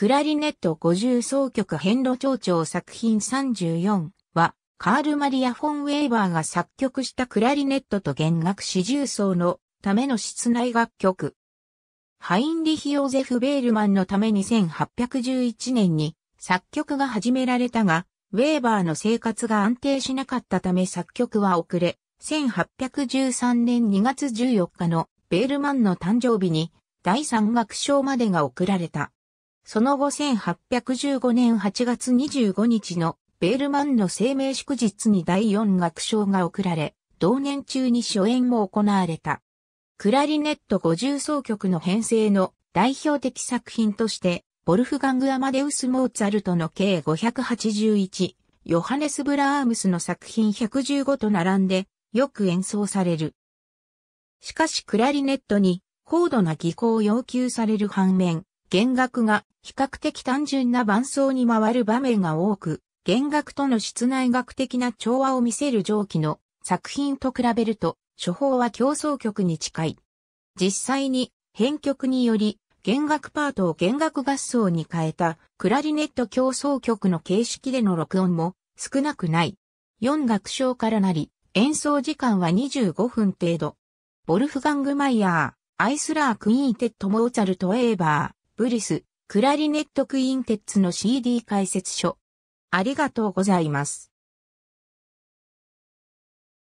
クラリネット五重奏曲遍路長調作品34は、カール・マリア・フォン・ウェーバーが作曲したクラリネットと弦楽四重奏のための室内楽曲。ハインリヒ・ヨーゼフ・ベールマンのために1811年に作曲が始められたが、ウェーバーの生活が安定しなかったため作曲は遅れ、1813年2月14日のベールマンの誕生日に第三楽章までが送られた。その後1815年8月25日のベールマンの生命祝日に第4楽章が贈られ、同年中に初演も行われた。クラリネット五重奏曲の編成の代表的作品として、ボルフガング・アマデウス・モーツァルトの計581、ヨハネス・ブラームスの作品115と並んで、よく演奏される。しかしクラリネットに高度な技巧を要求される反面、弦楽が比較的単純な伴奏に回る場面が多く、弦楽との室内楽的な調和を見せる上記の作品と比べると、処方は競争曲に近い。実際に編曲により、弦楽パートを弦楽合奏に変えたクラリネット競争曲の形式での録音も少なくない。4楽章からなり、演奏時間は25分程度。ボルフガング・マイヤー、アイスラー・クイーンテッド・モーツァルト・エーバー。ブリス、クラリネットクインテッツの CD 解説書。ありがとうございます。